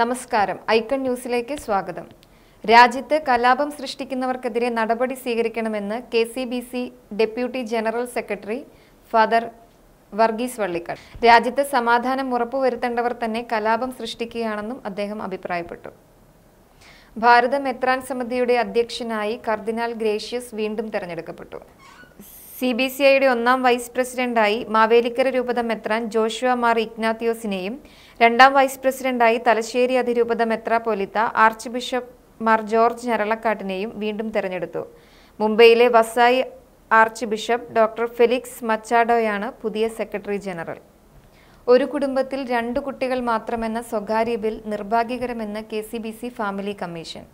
നമസ്കാരം ഐക്കൺ ന്യൂസിലേക്ക് സ്വാഗതം രാജ്യത്ത് കലാപം സൃഷ്ടിക്കുന്നവർക്കെതിരെ നടപടി സ്വീകരിക്കണമെന്ന് K C B C deputy general secretary father Varghese Vallikkal രാജ്യത്ത് സമാധാനം ഉറപ്പുവരുത്തേണ്ടവർ തന്നെ കലാപം സൃഷ്ടിക്കുകയാണെന്നും അദ്ദേഹം അഭിപ്രായപ്പെട്ടു ഭാരത മെത്രാൻ സമിതിയുടെ അധ്യക്ഷനായി കർദിനാൾ ഗ്രേഷ്യസ് വീണ്ടും തെരഞ്ഞെടുക്കപ്പെട്ടു സി ബി സി ഐയുടെ ഒന്നാം വൈസ് പ്രസിഡന്റായി മാവേലിക്കര രൂപത മെത്രാൻ ജോഷുവ മാർ ഇഗ്നാത്തിയോസിനെയും രണ്ടാം വൈസ് പ്രസിഡന്റായി തലശ്ശേരി അതിരൂപത മെത്രാപോലിത്ത ആർച്ച് ബിഷപ്പ് മാർ ജോർജ് ഞരളക്കാട്ടിനെയും വീണ്ടും തെരഞ്ഞെടുത്തു മുംബൈയിലെ Vasai archbishop doctor Felix മച്ചാഡോയാണ് പുതിയ സെക്രട്ടറി ജനറൽ ഒരു കുടുംബത്തിൽ രണ്ടു കുട്ടികൾ മാത്രമെന്ന സ്വകാര്യ ബിൽ നിർഭാഗ്യകരമെന്ന് K C B C family commission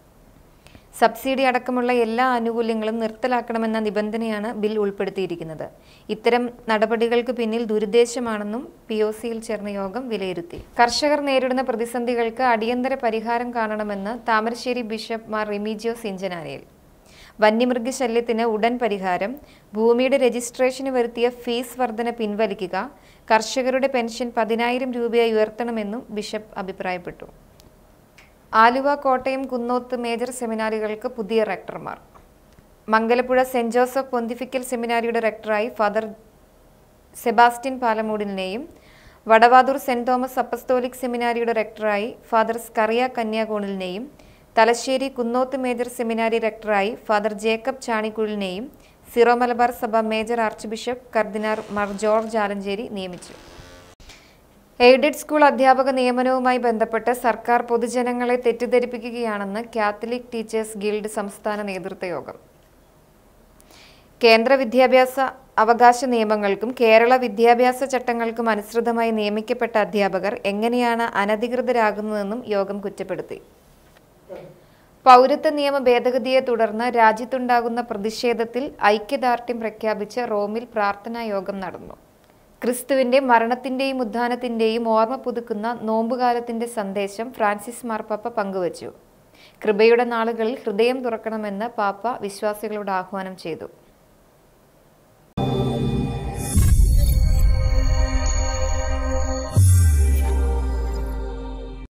subsidy അടക്കമുള്ള എല്ലാ ആനുകൂല്യങ്ങളും നിർത്തലാക്കണമെന്ന നിബന്ധനയാണ് ബിൽ ഉൾപ്പെടുത്തിയിരിക്കുന്നത് ഇത്തരം നടപടികൾക്ക് പിന്നിൽ ദുരുദ്ദേശമാണെന്നും പി ഒ സിയിൽ ചേർന്ന യോഗം വിലയിരുത്തി കർഷകർ നേരിടുന്ന പ്രതിസന്ധികൾക്ക് അടിയന്തര പരിഹാരം കാണണമെന്ന് താമരശ്ശേരി ബിഷപ്പ് മാർ റിമിജിയോ സിഞ്ചനാരയിൽ വന്യമൃഗശല്യത്തിന് ഉടൻ പരിഹാരം ഭൂമിയുടെ രജിസ്ട്രേഷന് വരുത്തിയ ഫീസ് വർധന പിൻവലിക്കുക കർഷകരുടെ പെൻഷൻ പതിനായിരം രൂപയായി ഉയർത്തണമെന്നും ബിഷപ്പ് അഭിപ്രായപ്പെട്ടു ആലുവ കോട്ടയം കുന്നോത്ത് മേജർ സെമിനാരികൾക്ക് പുതിയ റെക്ടർമാർ മംഗലപ്പുഴ സെന്റ് ജോസഫ് പൊന്തിഫിക്കൽ സെമിനാരിയുടെ റെക്ടറായി ഫാദർ സെബാസ്റ്റ്യൻ പാലമൂടിനെയും വടവാതൂർ സെന്റ് തോമസ് അപ്പസ്തോലിക് സെമിനാരിയുടെ റെക്ടറായി ഫാദർ സ്കറിയ കന്യാകോണിലിനെയും തലശ്ശേരി കുന്നോത്ത് മേജർ സെമിനാരി റെക്ടറായി ഫാദർ ജേക്കബ് ചാണിക്കുഴിലിനെയും Syro Malabar Sabha major archbishop cardinal Mar George Alencherry നിയമിച്ചു എയ്ഡഡ് സ്കൂൾ അധ്യാപക നിയമനവുമായി ബന്ധപ്പെട്ട് സർക്കാർ പൊതുജനങ്ങളെ തെറ്റിദ്ധരിപ്പിക്കുകയാണെന്ന് കാത്തലിക് ടീച്ചേഴ്സ് ഗിൽഡ് സംസ്ഥാന നേതൃത്വയോഗം കേന്ദ്ര വിദ്യാഭ്യാസ അവകാശ നിയമങ്ങൾക്കും കേരള വിദ്യാഭ്യാസ ചട്ടങ്ങൾക്കും അനുസൃതമായി നിയമിക്കപ്പെട്ട അധ്യാപകർ എങ്ങനെയാണ് അനധികൃതരാകുന്നതെന്നും യോഗം കുറ്റപ്പെടുത്തി പൗരത്വ നിയമ ഭേദഗതിയെ തുടർന്ന് രാജ്യത്തുണ്ടാകുന്ന പ്രതിഷേധത്തിൽ ഐക്യദാർഢ്യം പ്രഖ്യാപിച്ച് റോമിൽ പ്രാർത്ഥനാ യോഗം നടന്നു ക്രിസ്തുവിന്റെ മരണത്തിന്റെയും ഉദ്ധാനത്തിന്റെയും ഓർമ്മ പുതുക്കുന്ന നോമ്പുകാലത്തിന്റെ സന്ദേശം ഫ്രാൻസിസ് മാർപ്പാപ്പ പങ്കുവച്ചു കൃപയുടെ നാളുകളിൽ ഹൃദയം തുറക്കണമെന്ന് പാപ്പ വിശ്വാസികളോട് ആഹ്വാനം ചെയ്തു